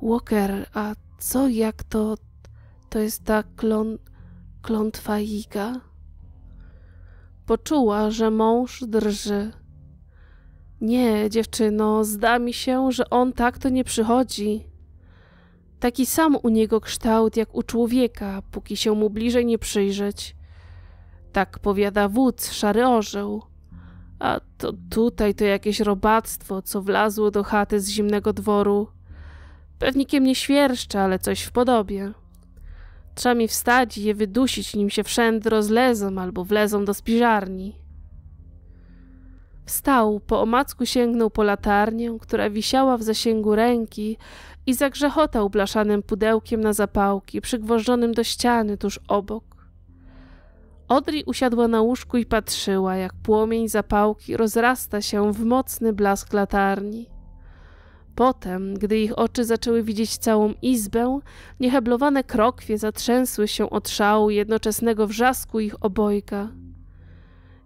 Walker, a co jak to... to jest ta klon... klątwa Iga? Poczuła, że mąż drży. Nie, dziewczyno, zda mi się, że on tak to nie przychodzi. Taki sam u niego kształt jak u człowieka, póki się mu bliżej nie przyjrzeć. Tak powiada wódz, szary orzeł. A to tutaj to jakieś robactwo, co wlazło do chaty z zimnego dworu. Pewnikiem nie świerszcza, ale coś w podobie. Trzeba mi wstać i je wydusić, nim się wszędzie rozlezą albo wlezą do spiżarni stał po omacku sięgnął po latarnię, która wisiała w zasięgu ręki i zagrzechotał blaszanym pudełkiem na zapałki, przygwożdżonym do ściany tuż obok. Odri usiadła na łóżku i patrzyła, jak płomień zapałki rozrasta się w mocny blask latarni. Potem, gdy ich oczy zaczęły widzieć całą izbę, nieheblowane krokwie zatrzęsły się od szału jednoczesnego wrzasku ich obojga –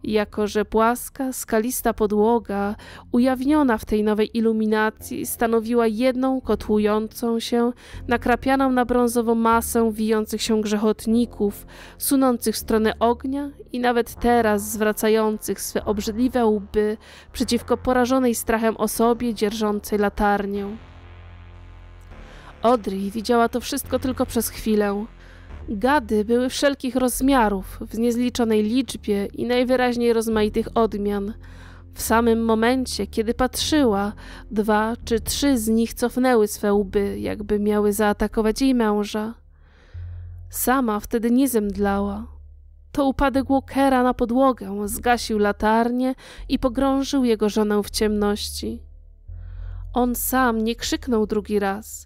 jako że płaska, skalista podłoga, ujawniona w tej nowej iluminacji, stanowiła jedną kotłującą się, nakrapianą na brązową masę wijących się grzechotników, sunących w stronę ognia i nawet teraz zwracających swe obrzydliwe łby przeciwko porażonej strachem osobie dzierżącej latarnię. Odry widziała to wszystko tylko przez chwilę. Gady były wszelkich rozmiarów, w niezliczonej liczbie i najwyraźniej rozmaitych odmian. W samym momencie, kiedy patrzyła, dwa czy trzy z nich cofnęły swe łby, jakby miały zaatakować jej męża. Sama wtedy nie zemdlała. To upadek Walkera na podłogę zgasił latarnię i pogrążył jego żonę w ciemności. On sam nie krzyknął drugi raz –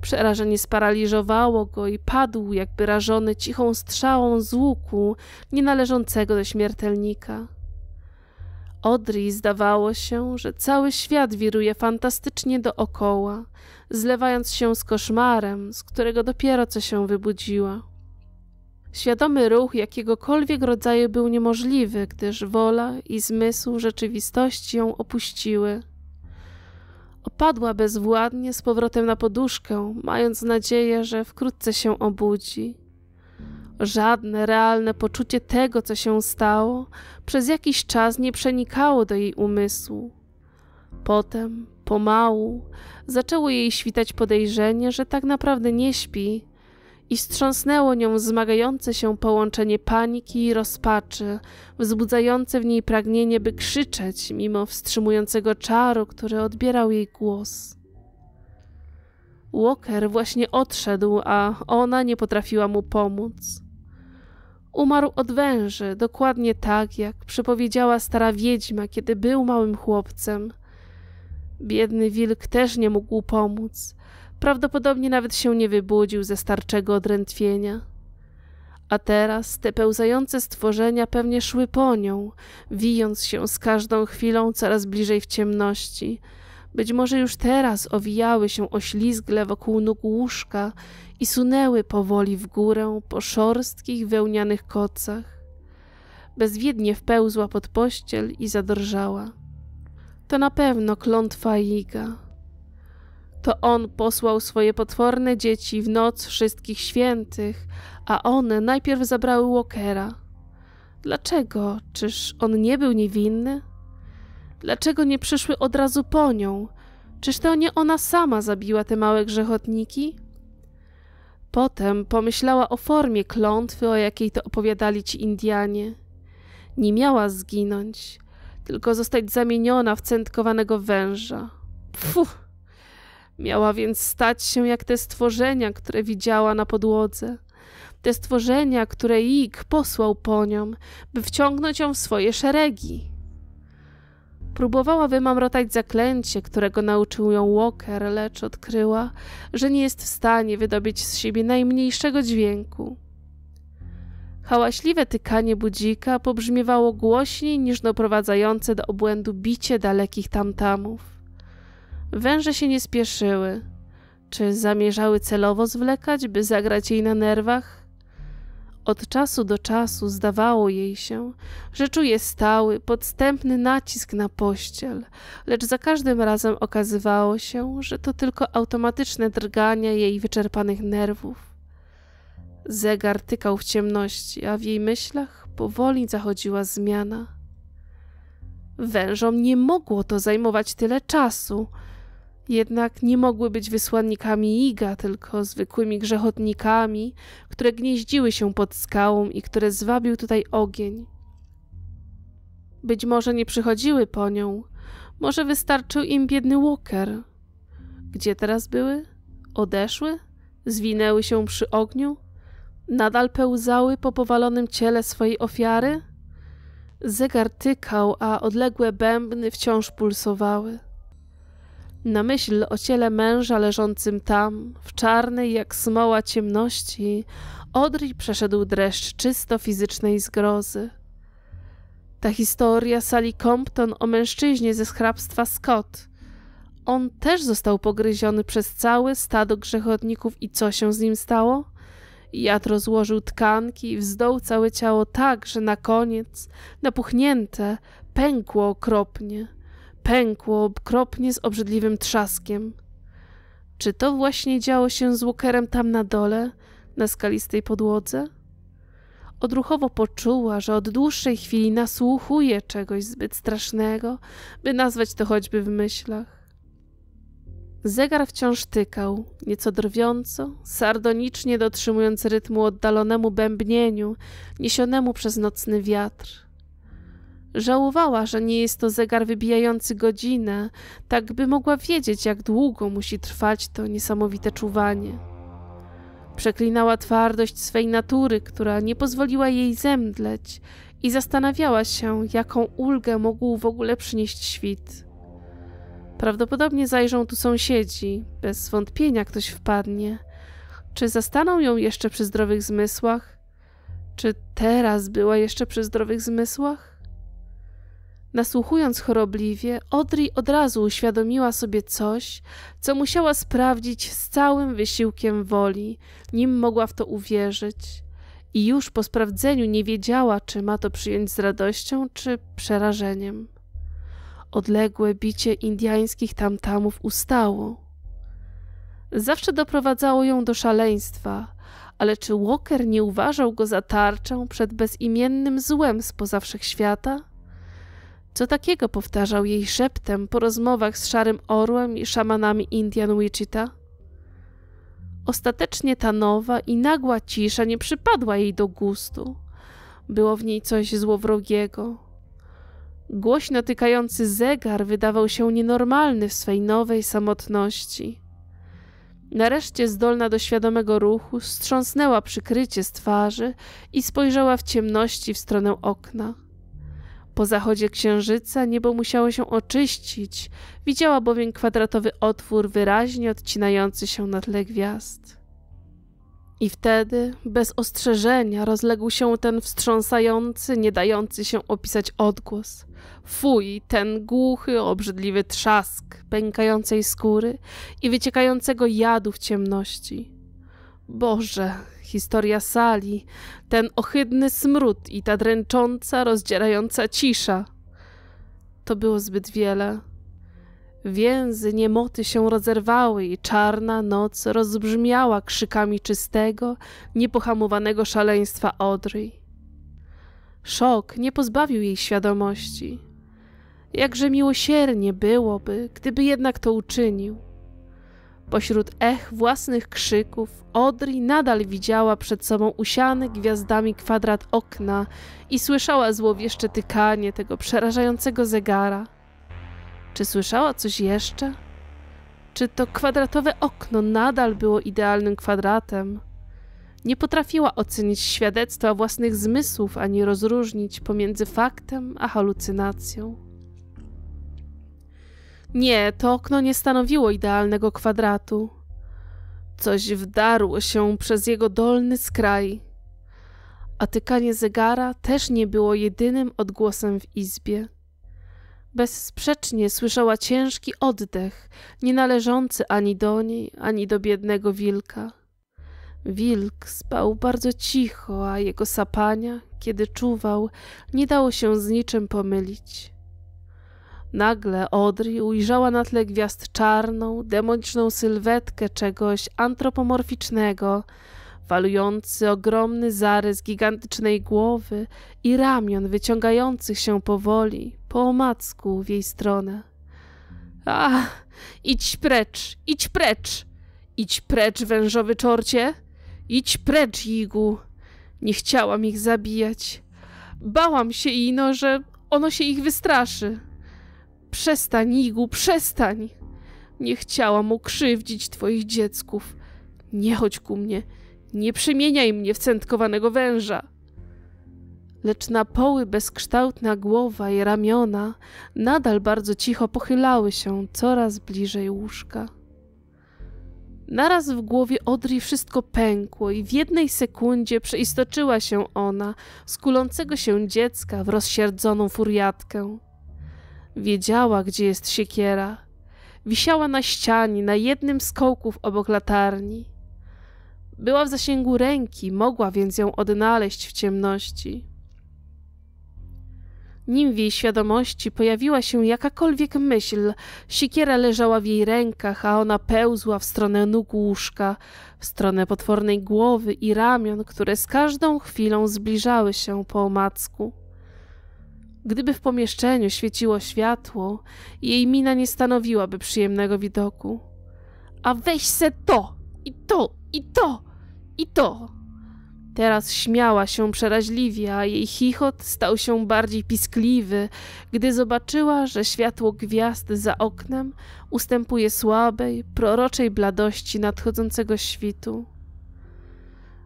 Przerażenie sparaliżowało go i padł, jakby rażony cichą strzałą z łuku nienależącego do śmiertelnika. Odri zdawało się, że cały świat wiruje fantastycznie dookoła, zlewając się z koszmarem, z którego dopiero co się wybudziła. Świadomy ruch jakiegokolwiek rodzaju był niemożliwy, gdyż wola i zmysł rzeczywistości ją opuściły – Opadła bezwładnie z powrotem na poduszkę, mając nadzieję, że wkrótce się obudzi. Żadne realne poczucie tego, co się stało, przez jakiś czas nie przenikało do jej umysłu. Potem, pomału, zaczęło jej świtać podejrzenie, że tak naprawdę nie śpi, i strząsnęło nią zmagające się połączenie paniki i rozpaczy, wzbudzające w niej pragnienie, by krzyczeć mimo wstrzymującego czaru, który odbierał jej głos. Walker właśnie odszedł, a ona nie potrafiła mu pomóc. Umarł od węży, dokładnie tak, jak przypowiedziała stara wiedźma, kiedy był małym chłopcem. Biedny wilk też nie mógł pomóc – Prawdopodobnie nawet się nie wybudził ze starczego odrętwienia. A teraz te pełzające stworzenia pewnie szły po nią, wijąc się z każdą chwilą coraz bliżej w ciemności. Być może już teraz owijały się oślizgle wokół nóg łóżka i sunęły powoli w górę po szorstkich, wełnianych kocach. Bezwiednie wpełzła pod pościel i zadrżała. To na pewno klątwa Iga. To on posłał swoje potworne dzieci w noc wszystkich świętych, a one najpierw zabrały Walkera. Dlaczego? Czyż on nie był niewinny? Dlaczego nie przyszły od razu po nią? Czyż to nie ona sama zabiła te małe grzechotniki? Potem pomyślała o formie klątwy, o jakiej to opowiadali ci Indianie. Nie miała zginąć, tylko zostać zamieniona w centkowanego węża. Fuh! Miała więc stać się jak te stworzenia, które widziała na podłodze. Te stworzenia, które Ig posłał po nią, by wciągnąć ją w swoje szeregi. Próbowała wymamrotać zaklęcie, którego nauczył ją Walker, lecz odkryła, że nie jest w stanie wydobyć z siebie najmniejszego dźwięku. Hałaśliwe tykanie budzika pobrzmiewało głośniej niż doprowadzające do obłędu bicie dalekich tamtamów. Węże się nie spieszyły. Czy zamierzały celowo zwlekać, by zagrać jej na nerwach? Od czasu do czasu zdawało jej się, że czuje stały, podstępny nacisk na pościel, lecz za każdym razem okazywało się, że to tylko automatyczne drgania jej wyczerpanych nerwów. Zegar tykał w ciemności, a w jej myślach powoli zachodziła zmiana. Wężom nie mogło to zajmować tyle czasu – jednak nie mogły być wysłannikami Iga, tylko zwykłymi grzechotnikami, które gnieździły się pod skałą i które zwabił tutaj ogień. Być może nie przychodziły po nią, może wystarczył im biedny Walker. Gdzie teraz były? Odeszły? Zwinęły się przy ogniu? Nadal pełzały po powalonym ciele swojej ofiary? Zegar tykał, a odległe bębny wciąż pulsowały. Na myśl o ciele męża leżącym tam, w czarnej jak smoła ciemności, Odri przeszedł dreszcz czysto fizycznej zgrozy. Ta historia Sally Compton o mężczyźnie ze schrabstwa Scott. On też został pogryziony przez całe stado grzechotników i co się z nim stało? Jad rozłożył tkanki i wzdął całe ciało tak, że na koniec, napuchnięte, pękło okropnie pękło okropnie z obrzydliwym trzaskiem. Czy to właśnie działo się z Walkerem tam na dole, na skalistej podłodze? Odruchowo poczuła, że od dłuższej chwili nasłuchuje czegoś zbyt strasznego, by nazwać to choćby w myślach. Zegar wciąż tykał, nieco drwiąco, sardonicznie dotrzymując rytmu oddalonemu bębnieniu, niesionemu przez nocny wiatr. Żałowała, że nie jest to zegar wybijający godzinę, tak by mogła wiedzieć, jak długo musi trwać to niesamowite czuwanie. Przeklinała twardość swej natury, która nie pozwoliła jej zemdleć i zastanawiała się, jaką ulgę mógł w ogóle przynieść świt. Prawdopodobnie zajrzą tu sąsiedzi, bez wątpienia ktoś wpadnie. Czy zastaną ją jeszcze przy zdrowych zmysłach? Czy teraz była jeszcze przy zdrowych zmysłach? Nasłuchując chorobliwie, Audrey od razu uświadomiła sobie coś, co musiała sprawdzić z całym wysiłkiem woli, nim mogła w to uwierzyć. I już po sprawdzeniu nie wiedziała, czy ma to przyjąć z radością, czy przerażeniem. Odległe bicie indiańskich tamtamów ustało. Zawsze doprowadzało ją do szaleństwa, ale czy Walker nie uważał go za tarczę przed bezimiennym złem spoza wszechświata? Co takiego powtarzał jej szeptem po rozmowach z Szarym Orłem i szamanami Indian Wichita? Ostatecznie ta nowa i nagła cisza nie przypadła jej do gustu. Było w niej coś złowrogiego. Głośno tykający zegar wydawał się nienormalny w swej nowej samotności. Nareszcie zdolna do świadomego ruchu, strząsnęła przykrycie z twarzy i spojrzała w ciemności w stronę okna. Po zachodzie księżyca niebo musiało się oczyścić, widziała bowiem kwadratowy otwór wyraźnie odcinający się na tle gwiazd. I wtedy, bez ostrzeżenia, rozległ się ten wstrząsający, nie dający się opisać odgłos. Fuj, ten głuchy, obrzydliwy trzask pękającej skóry i wyciekającego jadu w ciemności. Boże, historia sali, ten ohydny smród i ta dręcząca, rozdzierająca cisza. To było zbyt wiele. Więzy niemoty się rozerwały i czarna noc rozbrzmiała krzykami czystego, niepohamowanego szaleństwa Odry. Szok nie pozbawił jej świadomości. Jakże miłosiernie byłoby, gdyby jednak to uczynił. Pośród ech własnych krzyków, Odri nadal widziała przed sobą usiany gwiazdami kwadrat okna i słyszała złowieszcze tykanie tego przerażającego zegara. Czy słyszała coś jeszcze? Czy to kwadratowe okno nadal było idealnym kwadratem? Nie potrafiła ocenić świadectwa własnych zmysłów ani rozróżnić pomiędzy faktem a halucynacją. Nie, to okno nie stanowiło idealnego kwadratu. Coś wdarło się przez jego dolny skraj. A tykanie zegara też nie było jedynym odgłosem w izbie. Bezsprzecznie słyszała ciężki oddech, nie należący ani do niej, ani do biednego wilka. Wilk spał bardzo cicho, a jego sapania, kiedy czuwał, nie dało się z niczym pomylić. Nagle Audrey ujrzała na tle gwiazd czarną, demoniczną sylwetkę czegoś antropomorficznego, walujący ogromny zarys gigantycznej głowy i ramion wyciągających się powoli, po omacku w jej stronę. A, idź precz, idź precz! Idź precz, wężowy czorcie! Idź precz, Jigu! Nie chciałam ich zabijać. Bałam się ino, że ono się ich wystraszy. Przestań, Igu, przestań! Nie chciałam ukrzywdzić twoich dziecków. Nie chodź ku mnie, nie przemieniaj mnie w centkowanego węża. Lecz na poły bezkształtna głowa i ramiona nadal bardzo cicho pochylały się coraz bliżej łóżka. Naraz w głowie Odri wszystko pękło i w jednej sekundzie przeistoczyła się ona z kulącego się dziecka w rozsierdzoną furiatkę. Wiedziała, gdzie jest siekiera. Wisiała na ścianie, na jednym z kołków obok latarni. Była w zasięgu ręki, mogła więc ją odnaleźć w ciemności. Nim w jej świadomości pojawiła się jakakolwiek myśl, siekiera leżała w jej rękach, a ona pełzła w stronę nóg łóżka, w stronę potwornej głowy i ramion, które z każdą chwilą zbliżały się po omacku. Gdyby w pomieszczeniu świeciło światło, jej mina nie stanowiłaby przyjemnego widoku. A weź se to! I to! I to! I to! Teraz śmiała się przeraźliwie, a jej chichot stał się bardziej piskliwy, gdy zobaczyła, że światło gwiazd za oknem ustępuje słabej, proroczej bladości nadchodzącego świtu.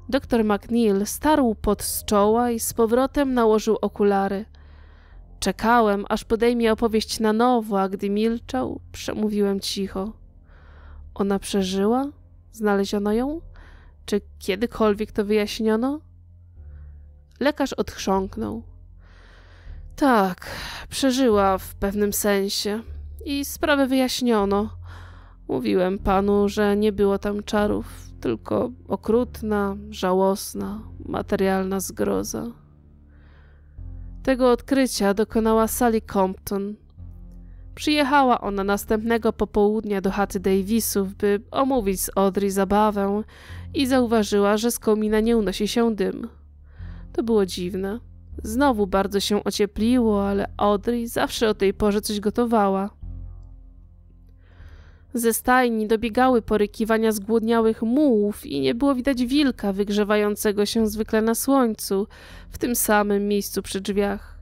Doktor McNeil starł pot z czoła i z powrotem nałożył okulary. Czekałem, aż podejmie opowieść na nowo, a gdy milczał, przemówiłem cicho. Ona przeżyła? Znaleziono ją? Czy kiedykolwiek to wyjaśniono? Lekarz odchrząknął. Tak, przeżyła w pewnym sensie i sprawę wyjaśniono. Mówiłem panu, że nie było tam czarów, tylko okrutna, żałosna, materialna zgroza. Tego odkrycia dokonała Sally Compton. Przyjechała ona następnego popołudnia do chaty Davisów, by omówić z Audrey zabawę i zauważyła, że z komina nie unosi się dym. To było dziwne. Znowu bardzo się ociepliło, ale Audrey zawsze o tej porze coś gotowała. Ze stajni dobiegały porykiwania zgłodniałych mułów i nie było widać wilka wygrzewającego się zwykle na słońcu, w tym samym miejscu przy drzwiach.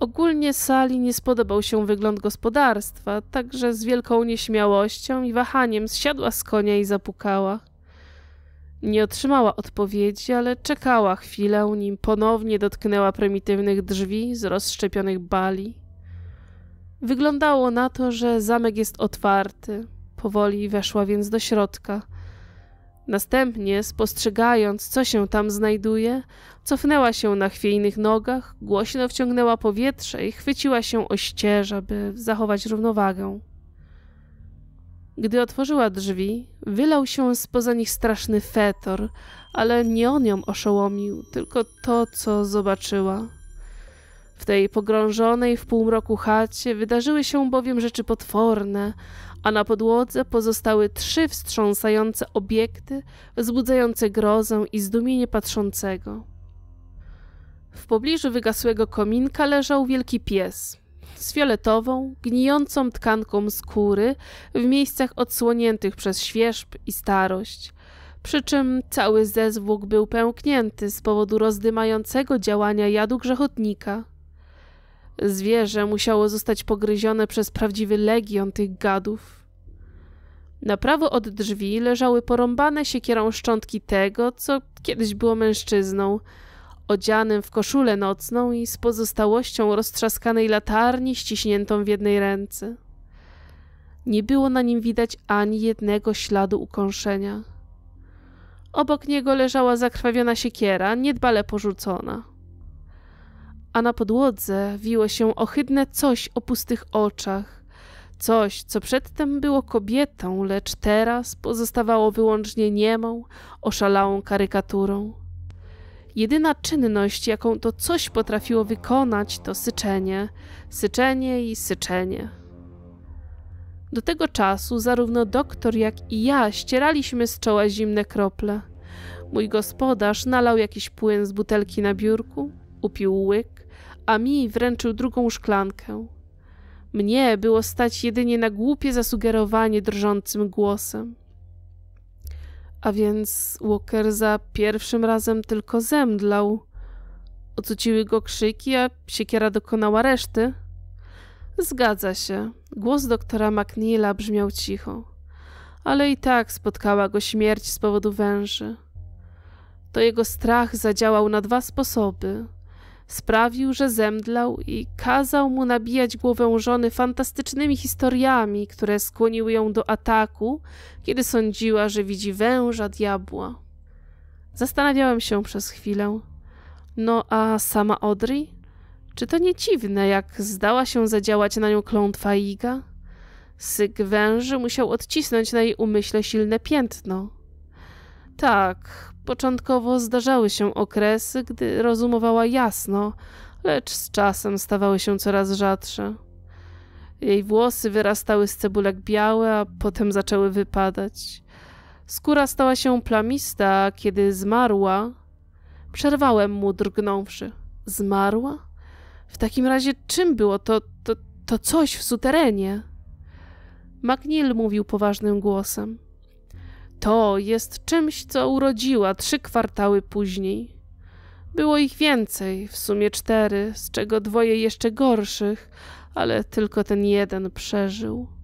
Ogólnie sali nie spodobał się wygląd gospodarstwa, także z wielką nieśmiałością i wahaniem zsiadła z konia i zapukała. Nie otrzymała odpowiedzi, ale czekała chwilę, nim ponownie dotknęła prymitywnych drzwi z rozszczepionych bali. Wyglądało na to, że zamek jest otwarty. Powoli weszła więc do środka. Następnie, spostrzegając, co się tam znajduje, cofnęła się na chwiejnych nogach, głośno wciągnęła powietrze i chwyciła się o ścieżę, by zachować równowagę. Gdy otworzyła drzwi, wylał się spoza nich straszny fetor, ale nie on ją oszołomił, tylko to, co zobaczyła. W tej pogrążonej w półmroku chacie wydarzyły się bowiem rzeczy potworne, a na podłodze pozostały trzy wstrząsające obiekty, wzbudzające grozę i zdumienie patrzącego. W pobliżu wygasłego kominka leżał wielki pies z fioletową, gnijącą tkanką skóry w miejscach odsłoniętych przez świeżb i starość – przy czym cały zezwłok był pęknięty z powodu rozdymającego działania jadu grzechotnika. Zwierzę musiało zostać pogryzione przez prawdziwy legion tych gadów. Na prawo od drzwi leżały porąbane siekierą szczątki tego, co kiedyś było mężczyzną, odzianym w koszulę nocną i z pozostałością roztrzaskanej latarni ściśniętą w jednej ręce. Nie było na nim widać ani jednego śladu ukąszenia. Obok niego leżała zakrwawiona siekiera, niedbale porzucona a na podłodze wiło się ohydne coś o pustych oczach. Coś, co przedtem było kobietą, lecz teraz pozostawało wyłącznie niemą, oszalałą karykaturą. Jedyna czynność, jaką to coś potrafiło wykonać, to syczenie, syczenie i syczenie. Do tego czasu zarówno doktor, jak i ja ścieraliśmy z czoła zimne krople. Mój gospodarz nalał jakiś płyn z butelki na biurku, upił łyk, a mi wręczył drugą szklankę. Mnie było stać jedynie na głupie zasugerowanie drżącym głosem. A więc Walker za pierwszym razem tylko zemdlał. Ocuciły go krzyki, a siekiera dokonała reszty. Zgadza się. Głos doktora McNeila brzmiał cicho. Ale i tak spotkała go śmierć z powodu węży. To jego strach zadziałał na dwa sposoby sprawił, że zemdlał i kazał mu nabijać głowę żony fantastycznymi historiami, które skłoniły ją do ataku, kiedy sądziła, że widzi węża diabła. Zastanawiałem się przez chwilę. No a sama Audrey? Czy to nie dziwne, jak zdała się zadziałać na nią klątwa Iga? Syk węży musiał odcisnąć na jej umyśle silne piętno. Tak, Początkowo zdarzały się okresy, gdy rozumowała jasno, lecz z czasem stawały się coraz rzadsze. Jej włosy wyrastały z cebulek białe, a potem zaczęły wypadać. Skóra stała się plamista, a kiedy zmarła, przerwałem mu drgnąwszy. Zmarła? W takim razie czym było to, to, to coś w suterenie? McNeil mówił poważnym głosem to jest czymś, co urodziła trzy kwartały później. Było ich więcej, w sumie cztery, z czego dwoje jeszcze gorszych, ale tylko ten jeden przeżył.